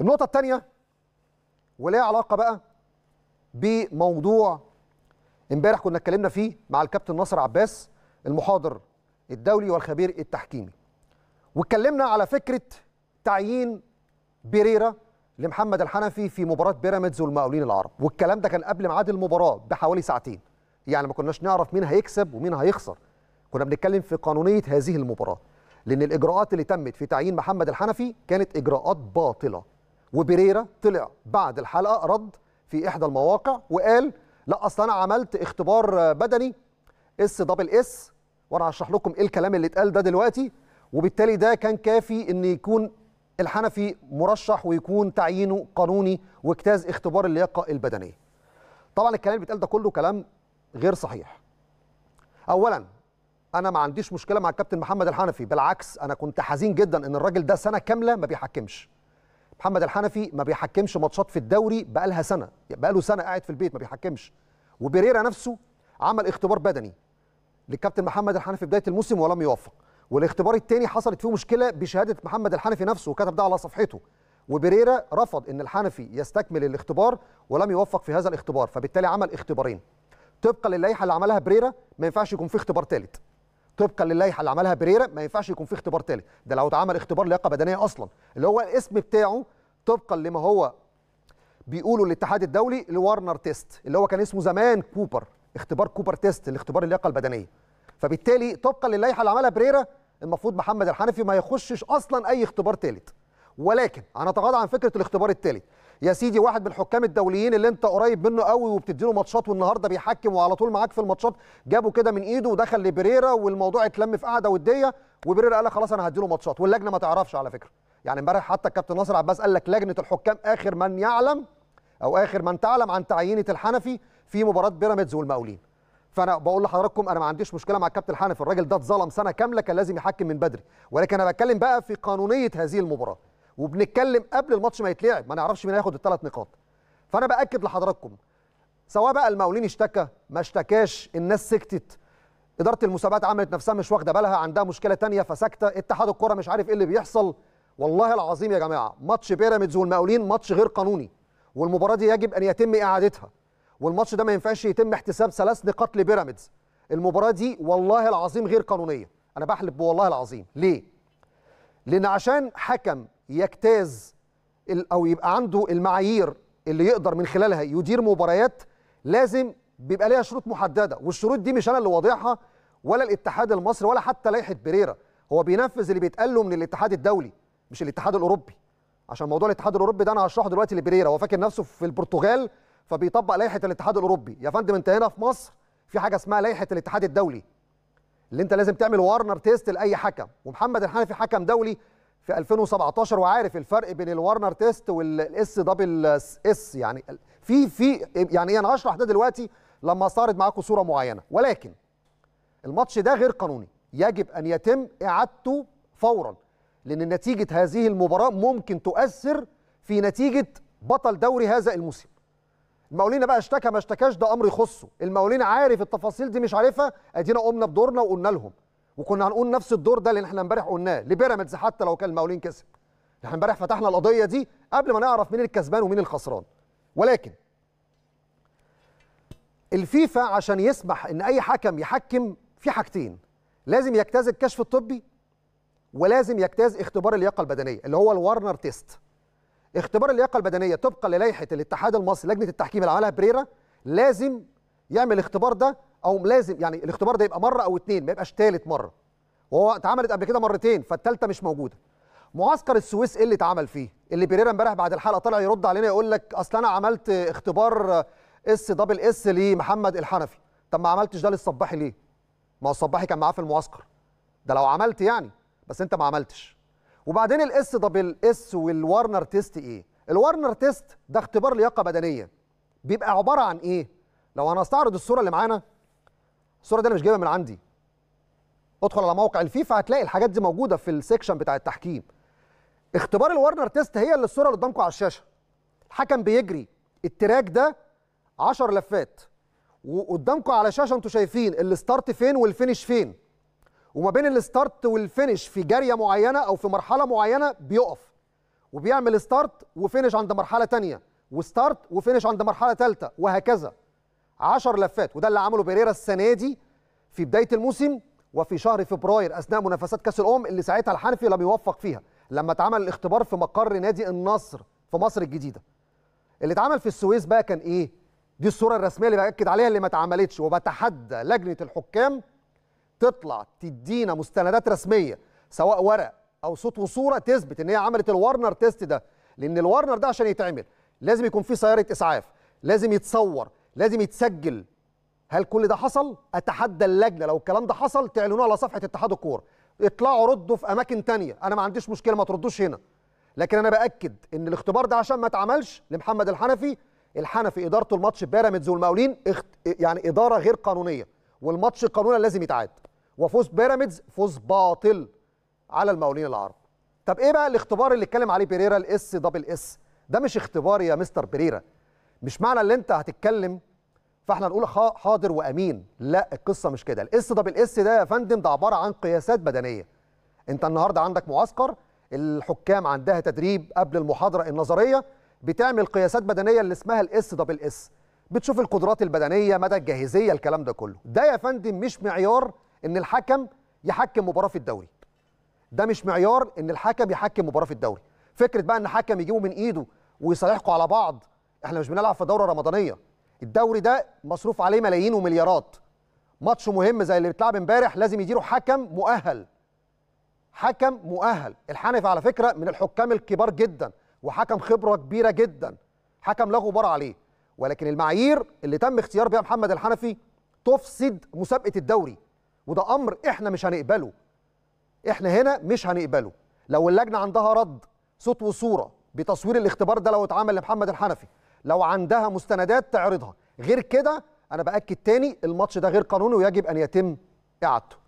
النقطة الثانية وليها علاقة بقى بموضوع امبارح كنا اتكلمنا فيه مع الكابتن ناصر عباس المحاضر الدولي والخبير التحكيمي واتكلمنا على فكرة تعيين بيريرا لمحمد الحنفي في مباراة بيراميدز والمقاولين العرب والكلام ده كان قبل ميعاد المباراة بحوالي ساعتين يعني ما كناش نعرف مين هيكسب ومين هيخسر كنا بنتكلم في قانونية هذه المباراة لأن الإجراءات اللي تمت في تعيين محمد الحنفي كانت إجراءات باطلة وبريرا طلع بعد الحلقه رد في احدى المواقع وقال لا اصل انا عملت اختبار بدني اس دبل اس وانا هشرح لكم ايه الكلام اللي اتقال ده دلوقتي وبالتالي ده كان كافي ان يكون الحنفي مرشح ويكون تعيينه قانوني واجتاز اختبار اللياقه البدنيه. طبعا الكلام اللي بيتقال ده كله كلام غير صحيح. اولا انا ما عنديش مشكله مع الكابتن محمد الحنفي بالعكس انا كنت حزين جدا ان الراجل ده سنه كامله ما بيحكمش. محمد الحنفي ما بيحكمش ماتشات في الدوري بقالها سنه يعني بقاله سنه قاعد في البيت ما بيحكمش وبيريرا نفسه عمل اختبار بدني للكابتن محمد الحنفي بدايه الموسم ولم يوفق والاختبار الثاني حصلت فيه مشكله بشهاده محمد الحنفي نفسه وكتب ده على صفحته وبريرا رفض ان الحنفي يستكمل الاختبار ولم يوفق في هذا الاختبار فبالتالي عمل اختبارين طبقا للائحه اللي عملها بريرا ما ينفعش يكون في اختبار ثالث طبقا للائحه اللي عملها بريرا ما ينفعش يكون في اختبار تالت ده لو اتعمل اختبار لياقه بدنيه اصلا اللي هو الاسم بتاعه طبقا لما هو بيقولوا الاتحاد الدولي الورنر تيست اللي هو كان اسمه زمان كوبر اختبار كوبر تيست الاختبار اللياقه البدنيه فبالتالي طبقا للائحه اللي عملها بريرا المفروض محمد الحنفي ما يخشش اصلا اي اختبار ثالث ولكن هنتغاضى عن فكره الاختبار الثالث يا سيدي واحد من الحكام الدوليين اللي انت قريب منه قوي وبتديله ماتشات والنهارده بيحكم وعلى طول معاك في الماتشات جابه كده من ايده ودخل لبريرا والموضوع اتلم في قعده وديه وبريرا قال لك خلاص انا هديله ماتشات واللجنه ما تعرفش على فكره يعني امبارح حتى الكابتن ناصر عباس قال لك لجنه الحكام اخر من يعلم او اخر من تعلم عن تعيينه الحنفي في مباراه بيراميدز والمقاولين فانا بقول لحضراتكم انا ما عنديش مشكله مع الكابتن الحنفي الراجل ده اتظلم سنه كامله كان لازم يحكم من بدري ولكن انا بتكلم بقى في قانونيه هذه المباراه وبنتكلم قبل الماتش ما يتلعب ما نعرفش مين هياخد الثلاث نقاط فانا باكد لحضراتكم سواء بقى المقاولين اشتكى ما اشتكاش الناس سكتت اداره المسابقات عملت نفسها مش واخده بالها عندها مشكله تانية فساكته اتحاد الكره مش عارف ايه اللي بيحصل والله العظيم يا جماعه ماتش بيراميدز والمقاولين ماتش غير قانوني والمباراه دي يجب ان يتم اعادتها والماتش ده ما ينفعش يتم احتساب ثلاث نقاط لبيراميدز المباراه دي والله العظيم غير قانونيه انا بحلف بوالله العظيم ليه لان عشان حكم يجتاز او يبقى عنده المعايير اللي يقدر من خلالها يدير مباريات لازم بيبقى ليها شروط محدده والشروط دي مش انا اللي واضعها ولا الاتحاد المصري ولا حتى لائحه بريرا هو بينفذ اللي بيتقال له من الاتحاد الدولي مش الاتحاد الاوروبي عشان موضوع الاتحاد الاوروبي ده انا هشرحه دلوقتي لبريرا هو فاكر نفسه في البرتغال فبيطبق لائحه الاتحاد الاوروبي يا فندم انت هنا في مصر في حاجه اسمها لائحه الاتحاد الدولي اللي انت لازم تعمل وارنر تيست لاي حكم ومحمد الحنفي حكم دولي في 2017 وعارف الفرق بين الورنر تيست والاس دبل اس يعني في في يعني إيه؟ انا هشرح ده دلوقتي لما استعرض معاكم صوره معينه ولكن الماتش ده غير قانوني يجب ان يتم اعادته فورا لان نتيجه هذه المباراه ممكن تؤثر في نتيجه بطل دوري هذا الموسم المقاولين بقى اشتكى ما اشتكاش ده امر يخصه المقاولين عارف التفاصيل دي مش عارفها ادينا قمنا بدورنا وقلنا لهم وكنا هنقول نفس الدور ده اللي احنا امبارح قلناه لبيراميدز حتى لو كان المقاولين كسب احنا امبارح فتحنا القضيه دي قبل ما نعرف مين الكسبان ومين الخسران ولكن الفيفا عشان يسمح ان اي حكم يحكم في حاجتين لازم يجتاز الكشف الطبي ولازم يجتاز اختبار اللياقه البدنيه اللي هو الورنر تيست اختبار اللياقه البدنيه طبقا للائحه الاتحاد المصري لجنه التحكيم اللي عملها بريرا لازم يعمل الاختبار ده او لازم يعني الاختبار ده يبقى مره او اتنين ما يبقاش تالت مره وهو اتعملت قبل كده مرتين فالتالته مش موجوده معسكر السويس ايه اللي اتعمل فيه اللي بيريرا امبارح بعد الحلقه طلع يرد علينا يقول لك اصل انا عملت اختبار اس دبل اس لمحمد الحنفي طب ما عملتش ده للصباحي ليه ما هو الصباحي كان معاه في المعسكر ده لو عملت يعني بس انت ما عملتش وبعدين الاس دبل اس والورنر تيست ايه الورنر تيست ده اختبار لياقه بدنيه بيبقى عباره عن ايه لو انا استعرض الصوره اللي معانا الصوره دي انا مش جايبها من عندي ادخل على موقع الفيفا هتلاقي الحاجات دي موجوده في السكشن بتاع التحكيم اختبار الورنر تيست هي اللي الصوره اللي قدامكم على الشاشه الحكم بيجري التراك ده 10 لفات وقدامكم على الشاشه انتوا شايفين الستارت فين والفينش فين وما بين الستارت والفينش في جاريه معينه او في مرحله معينه بيقف وبيعمل ستارت وفينش عند مرحله ثانيه وستارت وفينش عند مرحله ثالثه وهكذا 10 لفات وده اللي عمله بيريرا السنه دي في بدايه الموسم وفي شهر فبراير اثناء منافسات كاس الامم اللي ساعتها الحنفي لم يوفق فيها لما اتعمل الاختبار في مقر نادي النصر في مصر الجديده اللي اتعمل في السويس بقى كان ايه دي الصوره الرسميه اللي باكد عليها اللي ما اتعملتش وبتحدى لجنه الحكام تطلع تدينا مستندات رسميه سواء ورق او صوت وصوره تثبت ان هي عملت الورنر تيست ده لان الورنر ده عشان يتعمل لازم يكون فيه سياره اسعاف لازم يتصور لازم يتسجل هل كل ده حصل اتحدى اللجنه لو الكلام ده حصل تعلنوه على صفحه اتحاد الكوره اطلعوا ردوا في اماكن تانية انا ما عنديش مشكله ما تردوش هنا لكن انا باكد ان الاختبار ده عشان ما اتعملش لمحمد الحنفي الحنفي ادارته الماتش بيراميدز والمقاولين اخت... يعني اداره غير قانونيه والماتش قانونا لازم يتعاد وفوز بيراميدز فوز باطل على المقاولين العرب طب ايه بقى الاختبار اللي اتكلم عليه بيريرا الاس دبل اس ده مش اختبار يا مستر بيريرا مش معنى ان انت هتتكلم فاحنا نقول حاضر وامين لا القصه مش كده الاس دبل اس ده يا فندم ده عباره عن قياسات بدنيه انت النهارده عندك معسكر الحكام عندها تدريب قبل المحاضره النظريه بتعمل قياسات بدنيه اللي اسمها الاس دبل اس بتشوف القدرات البدنيه مدى الجاهزيه الكلام ده كله ده يا فندم مش معيار ان الحكم يحكم مباراه في الدوري ده مش معيار ان الحكم يحكم مباراه في الدوري فكره بقى ان حكم يجيبه من ايده ويصالحكوا على بعض احنا مش بنلعب في دوره رمضانيه الدوري ده مصروف عليه ملايين ومليارات ماتش مهم زي اللي بيتلعب امبارح لازم يديره حكم مؤهل حكم مؤهل الحنفي على فكره من الحكام الكبار جدا وحكم خبره كبيره جدا حكم لا غبار عليه ولكن المعايير اللي تم اختيار بها محمد الحنفي تفسد مسابقه الدوري وده امر احنا مش هنقبله احنا هنا مش هنقبله لو اللجنه عندها رد صوت وصوره بتصوير الاختبار ده لو اتعمل لمحمد الحنفي لو عندها مستندات تعرضها غير كده انا باكد تاني الماتش ده غير قانوني ويجب ان يتم اعادته